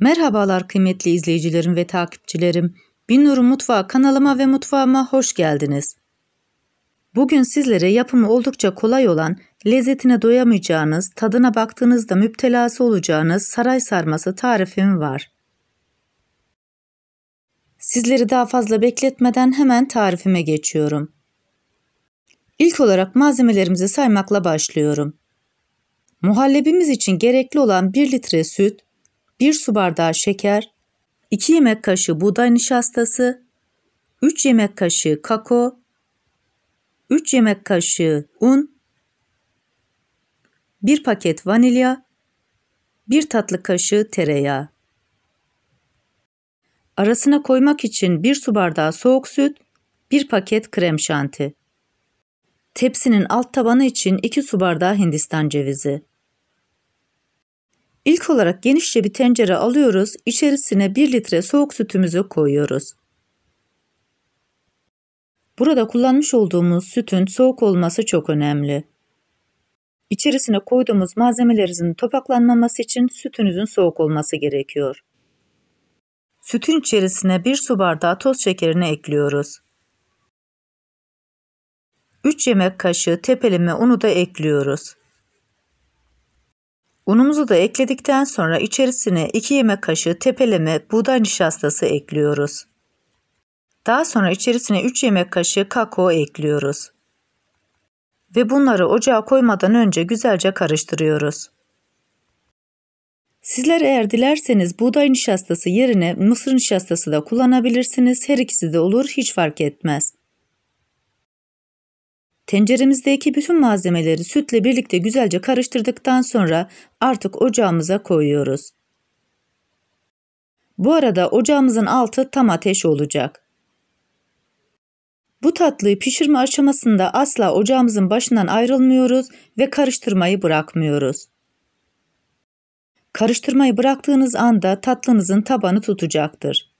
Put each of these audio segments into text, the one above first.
Merhabalar kıymetli izleyicilerim ve takipçilerim. Binnur'un Mutfağı kanalıma ve mutfağıma hoş geldiniz. Bugün sizlere yapımı oldukça kolay olan, lezzetine doyamayacağınız, tadına baktığınızda müptelası olacağınız saray sarması tarifim var. Sizleri daha fazla bekletmeden hemen tarifime geçiyorum. İlk olarak malzemelerimizi saymakla başlıyorum. Muhallebimiz için gerekli olan 1 litre süt, 1 su bardağı şeker, 2 yemek kaşığı buğday nişastası, 3 yemek kaşığı kakao, 3 yemek kaşığı un, 1 paket vanilya, 1 tatlı kaşığı tereyağı. Arasına koymak için 1 su bardağı soğuk süt, 1 paket krem şanti. Tepsinin alt tabanı için 2 su bardağı hindistan cevizi. İlk olarak genişçe bir tencere alıyoruz. İçerisine 1 litre soğuk sütümüzü koyuyoruz. Burada kullanmış olduğumuz sütün soğuk olması çok önemli. İçerisine koyduğumuz malzemelerinizin topaklanmaması için sütünüzün soğuk olması gerekiyor. Sütün içerisine 1 su bardağı toz şekerini ekliyoruz. 3 yemek kaşığı tepeleme unu da ekliyoruz. Unumuzu da ekledikten sonra içerisine 2 yemek kaşığı tepeleme buğday nişastası ekliyoruz. Daha sonra içerisine 3 yemek kaşığı kakao ekliyoruz. Ve bunları ocağa koymadan önce güzelce karıştırıyoruz. Sizler eğer dilerseniz buğday nişastası yerine mısır nişastası da kullanabilirsiniz. Her ikisi de olur hiç fark etmez. Tenceremizdeki bütün malzemeleri sütle birlikte güzelce karıştırdıktan sonra artık ocağımıza koyuyoruz. Bu arada ocağımızın altı tam ateş olacak. Bu tatlıyı pişirme aşamasında asla ocağımızın başından ayrılmıyoruz ve karıştırmayı bırakmıyoruz. Karıştırmayı bıraktığınız anda tatlınızın tabanı tutacaktır.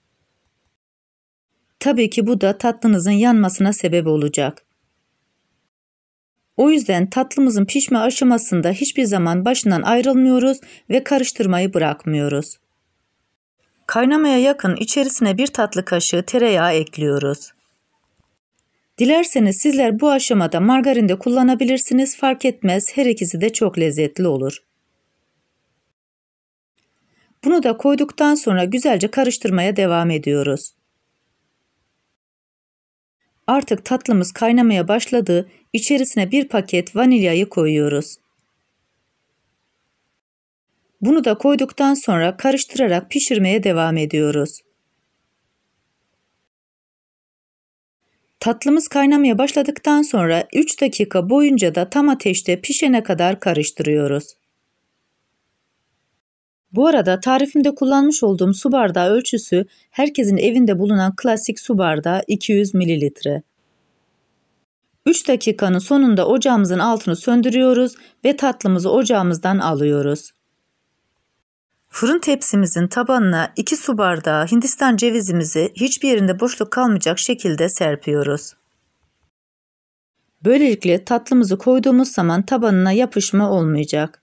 Tabii ki bu da tatlınızın yanmasına sebep olacak. O yüzden tatlımızın pişme aşamasında hiçbir zaman başından ayrılmıyoruz ve karıştırmayı bırakmıyoruz. Kaynamaya yakın içerisine bir tatlı kaşığı tereyağı ekliyoruz. Dilerseniz sizler bu aşamada margarin de kullanabilirsiniz fark etmez her ikisi de çok lezzetli olur. Bunu da koyduktan sonra güzelce karıştırmaya devam ediyoruz. Artık tatlımız kaynamaya başladı. İçerisine bir paket vanilyayı koyuyoruz. Bunu da koyduktan sonra karıştırarak pişirmeye devam ediyoruz. Tatlımız kaynamaya başladıktan sonra 3 dakika boyunca da tam ateşte pişene kadar karıştırıyoruz. Bu arada tarifimde kullanmış olduğum su bardağı ölçüsü herkesin evinde bulunan klasik su bardağı 200 ml. 3 dakikanın sonunda ocağımızın altını söndürüyoruz ve tatlımızı ocağımızdan alıyoruz. Fırın tepsimizin tabanına 2 su bardağı Hindistan cevizimizi hiçbir yerinde boşluk kalmayacak şekilde serpiyoruz. Böylelikle tatlımızı koyduğumuz zaman tabanına yapışma olmayacak.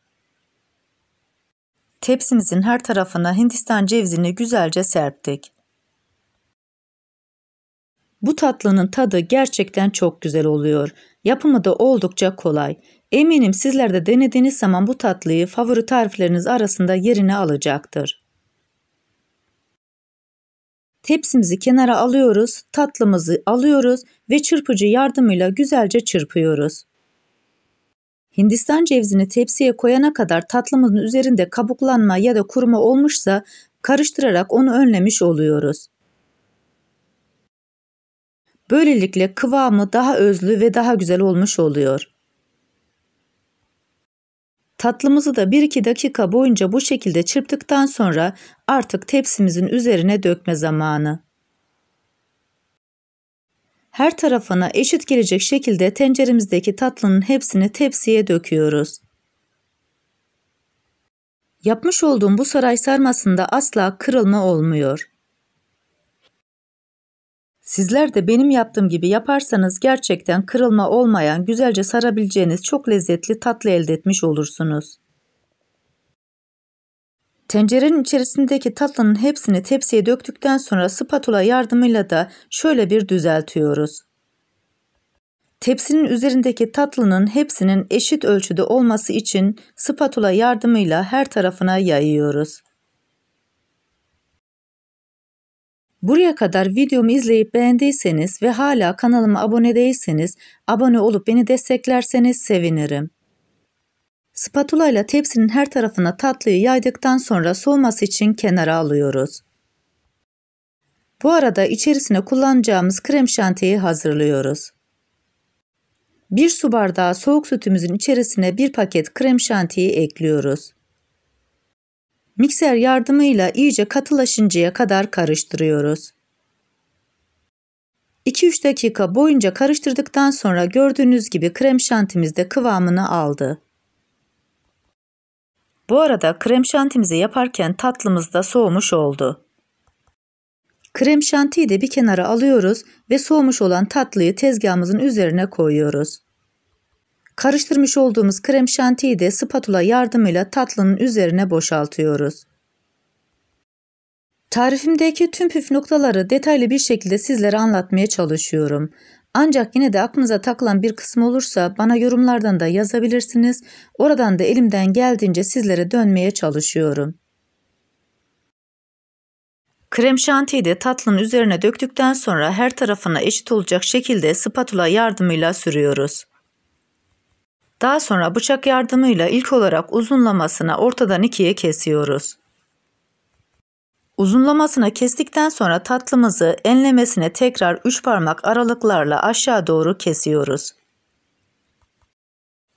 Tepsimizin her tarafına Hindistan cevizini güzelce serptik. Bu tatlının tadı gerçekten çok güzel oluyor. Yapımı da oldukça kolay. Eminim sizler de denediğiniz zaman bu tatlıyı favori tarifleriniz arasında yerini alacaktır. Tepsimizi kenara alıyoruz, tatlımızı alıyoruz ve çırpıcı yardımıyla güzelce çırpıyoruz. Hindistan cevizini tepsiye koyana kadar tatlımızın üzerinde kabuklanma ya da kuruma olmuşsa karıştırarak onu önlemiş oluyoruz. Böylelikle kıvamı daha özlü ve daha güzel olmuş oluyor. Tatlımızı da 1-2 dakika boyunca bu şekilde çırptıktan sonra artık tepsimizin üzerine dökme zamanı her tarafına eşit gelecek şekilde tenceremizdeki tatlının hepsini tepsiye döküyoruz. Yapmış olduğum bu saray sarmasında asla kırılma olmuyor. Sizler de benim yaptığım gibi yaparsanız gerçekten kırılma olmayan güzelce sarabileceğiniz çok lezzetli tatlı elde etmiş olursunuz. Tencerenin içerisindeki tatlının hepsini tepsiye döktükten sonra spatula yardımıyla da şöyle bir düzeltiyoruz. Tepsinin üzerindeki tatlının hepsinin eşit ölçüde olması için spatula yardımıyla her tarafına yayıyoruz. Buraya kadar videomu izleyip beğendiyseniz ve hala kanalıma abone değilseniz abone olup beni desteklerseniz sevinirim. Spatula ile tepsinin her tarafına tatlıyı yaydıktan sonra soğuması için kenara alıyoruz. Bu arada içerisine kullanacağımız krem şantiyi hazırlıyoruz. 1 su bardağı soğuk sütümüzün içerisine 1 paket krem şantiyi ekliyoruz. Mikser yardımıyla iyice katılaşıncaya kadar karıştırıyoruz. 2-3 dakika boyunca karıştırdıktan sonra gördüğünüz gibi krem şantimiz de kıvamını aldı. Bu arada krem şantimizi yaparken tatlımız da soğumuş oldu. Krem şantiyi de bir kenara alıyoruz ve soğumuş olan tatlıyı tezgahımızın üzerine koyuyoruz. Karıştırmış olduğumuz krem şantiyi de spatula yardımıyla tatlının üzerine boşaltıyoruz. Tarifimdeki tüm püf noktaları detaylı bir şekilde sizlere anlatmaya çalışıyorum. Ancak yine de aklınıza takılan bir kısım olursa bana yorumlardan da yazabilirsiniz. Oradan da elimden geldiğince sizlere dönmeye çalışıyorum. Krem şantiyi de tatlının üzerine döktükten sonra her tarafına eşit olacak şekilde spatula yardımıyla sürüyoruz. Daha sonra bıçak yardımıyla ilk olarak uzunlamasına ortadan ikiye kesiyoruz. Uzunlamasına kestikten sonra tatlımızı enlemesine tekrar 3 parmak aralıklarla aşağı doğru kesiyoruz.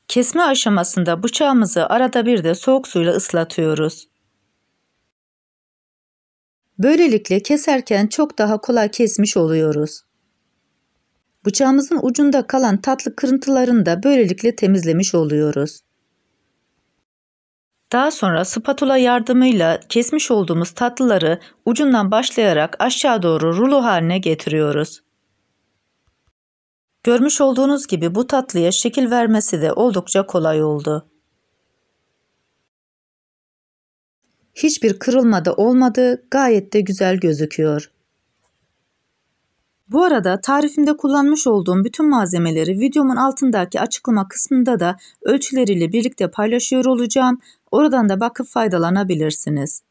Kesme aşamasında bıçağımızı arada bir de soğuk suyla ıslatıyoruz. Böylelikle keserken çok daha kolay kesmiş oluyoruz. Bıçağımızın ucunda kalan tatlı kırıntılarını da böylelikle temizlemiş oluyoruz. Daha sonra spatula yardımıyla kesmiş olduğumuz tatlıları ucundan başlayarak aşağı doğru rulo haline getiriyoruz. Görmüş olduğunuz gibi bu tatlıya şekil vermesi de oldukça kolay oldu. Hiçbir kırılma da olmadı, gayet de güzel gözüküyor. Bu arada tarifimde kullanmış olduğum bütün malzemeleri videomun altındaki açıklama kısmında da ölçüleriyle birlikte paylaşıyor olacağım. Oradan da bakıp faydalanabilirsiniz.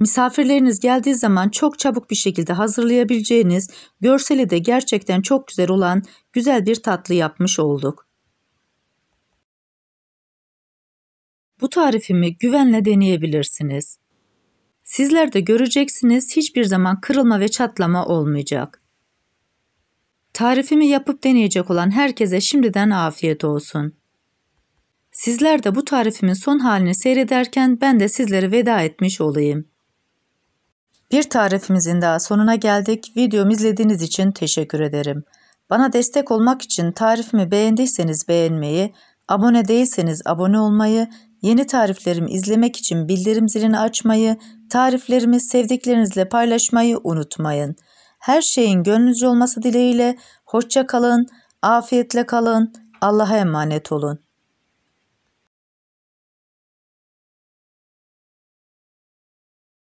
Misafirleriniz geldiği zaman çok çabuk bir şekilde hazırlayabileceğiniz, görseli de gerçekten çok güzel olan güzel bir tatlı yapmış olduk. Bu tarifimi güvenle deneyebilirsiniz. Sizler de göreceksiniz hiçbir zaman kırılma ve çatlama olmayacak. Tarifimi yapıp deneyecek olan herkese şimdiden afiyet olsun. Sizler de bu tarifimin son halini seyrederken ben de sizlere veda etmiş olayım. Bir tarifimizin daha sonuna geldik. Videomu izlediğiniz için teşekkür ederim. Bana destek olmak için tarifimi beğendiyseniz beğenmeyi, abone değilseniz abone olmayı, yeni tariflerimi izlemek için bildirim zilini açmayı, tariflerimi sevdiklerinizle paylaşmayı unutmayın. Her şeyin gönlünüzce olması dileğiyle hoşça kalın, afiyetle kalın, Allah'a emanet olun.